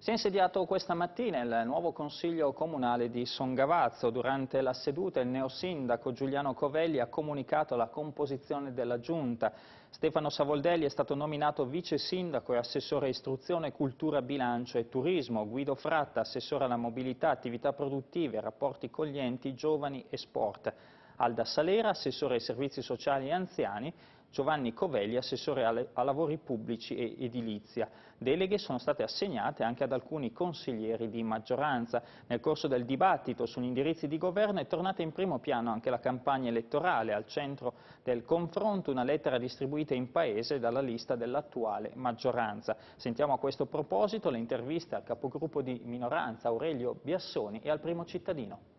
Si è insediato questa mattina il nuovo Consiglio Comunale di Songavazzo. Durante la seduta il neosindaco Giuliano Covelli ha comunicato la composizione della Giunta. Stefano Savoldelli è stato nominato vice sindaco e assessore istruzione, cultura, bilancio e turismo. Guido Fratta, assessore alla mobilità, attività produttive, rapporti con gli enti, giovani e sport. Alda Salera, assessore ai servizi sociali e anziani, Giovanni Covelli, assessore a lavori pubblici e edilizia. Deleghe sono state assegnate anche ad alcuni consiglieri di maggioranza. Nel corso del dibattito sugli indirizzi di governo è tornata in primo piano anche la campagna elettorale, al centro del confronto una lettera distribuita in paese dalla lista dell'attuale maggioranza. Sentiamo a questo proposito le interviste al capogruppo di minoranza Aurelio Biassoni e al primo cittadino.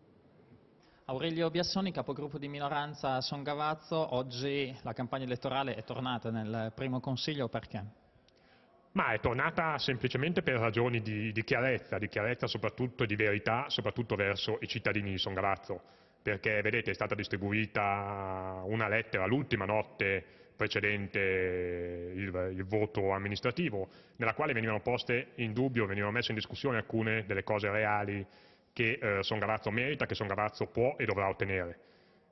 Aurelio Biassoni, capogruppo di minoranza a Son Gavazzo, oggi la campagna elettorale è tornata nel primo consiglio perché? Ma è tornata semplicemente per ragioni di, di chiarezza, di chiarezza soprattutto e di verità, soprattutto verso i cittadini di Son Gavazzo, perché vedete è stata distribuita una lettera l'ultima notte precedente il, il, voto amministrativo, nella quale venivano poste in dubbio, venivano messe in discussione alcune delle cose reali che eh, Son Gavazzo merita, che Son Gavazzo può e dovrà ottenere.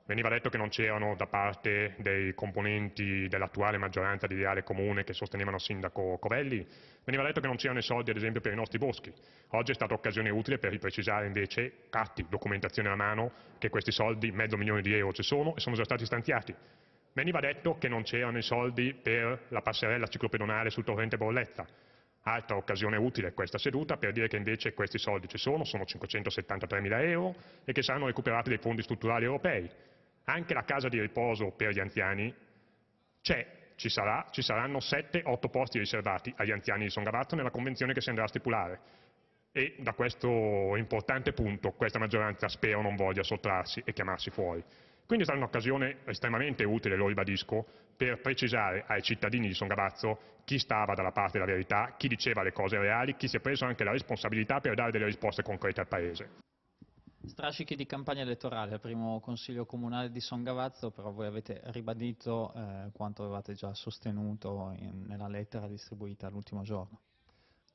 Veniva detto che non c'erano da parte dei componenti dell'attuale maggioranza di ideale Comune che sostenevano sindaco Covelli, veniva detto che non c'erano i soldi ad esempio per i nostri boschi. Oggi è stata occasione utile per riprecisare invece atti, documentazione alla mano, che questi soldi, mezzo milione di euro ci sono e sono già stati stanziati. Veniva detto che non c'erano i soldi per la passerella ciclopedonale sul torrente Bolletta. Altra occasione utile questa seduta per dire che invece questi soldi ci sono, sono 573 mila euro e che saranno recuperati dai fondi strutturali europei. Anche la casa di riposo per gli anziani c'è, ci, sarà, ci saranno 7-8 posti riservati agli anziani di Songavazzo nella convenzione che si andrà a stipulare. E da questo importante punto questa maggioranza spero non voglia sottrarsi e chiamarsi fuori. Quindi sarà un'occasione estremamente utile, lo ribadisco, per precisare ai cittadini di Songavazzo chi stava dalla parte della verità, chi diceva le cose reali, chi si è preso anche la responsabilità per dare delle risposte concrete al Paese. Strascichi di campagna elettorale al primo consiglio comunale di Songavazzo, però voi avete ribadito eh, quanto avevate già sostenuto in, nella lettera distribuita l'ultimo giorno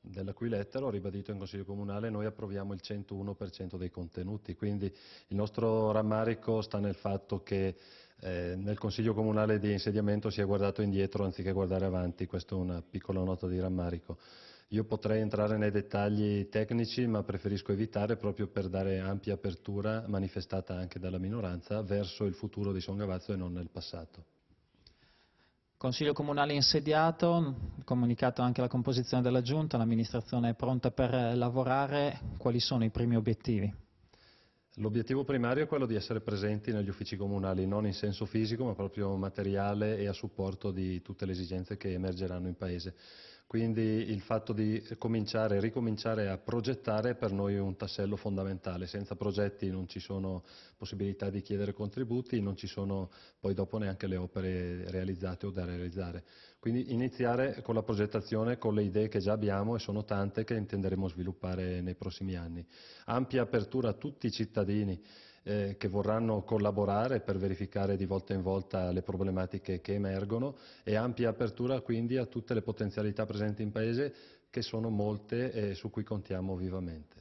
della cui lettera ho ribadito in Consiglio comunale noi approviamo il 101 per cento dei contenuti. Quindi il nostro rammarico sta nel fatto che eh, nel Consiglio comunale di insediamento si è guardato indietro anziché guardare avanti, questa è una piccola nota di rammarico. Io potrei entrare nei dettagli tecnici, ma preferisco evitare proprio per dare ampia apertura, manifestata anche dalla minoranza, verso il futuro di Son Gavazzo e non nel passato. Consiglio Comunale insediato, comunicato anche la composizione della Giunta, l'amministrazione è pronta per lavorare, quali sono i primi obiettivi? L'obiettivo primario è quello di essere presenti negli uffici comunali, non in senso fisico ma proprio materiale e a supporto di tutte le esigenze che emergeranno in Paese. Quindi il fatto di cominciare e ricominciare a progettare per noi è un tassello fondamentale. Senza progetti non ci sono possibilità di chiedere contributi, non ci sono poi dopo neanche le opere realizzate o da realizzare. Quindi iniziare con la progettazione, con le idee che già abbiamo e sono tante che intenderemo sviluppare nei prossimi anni. Ampia apertura a tutti i cittadini eh, che vorranno collaborare per verificare di volta in volta le problematiche che emergono e ampia apertura quindi a tutte le potenzialità presenti in Paese che sono molte e su cui contiamo vivamente.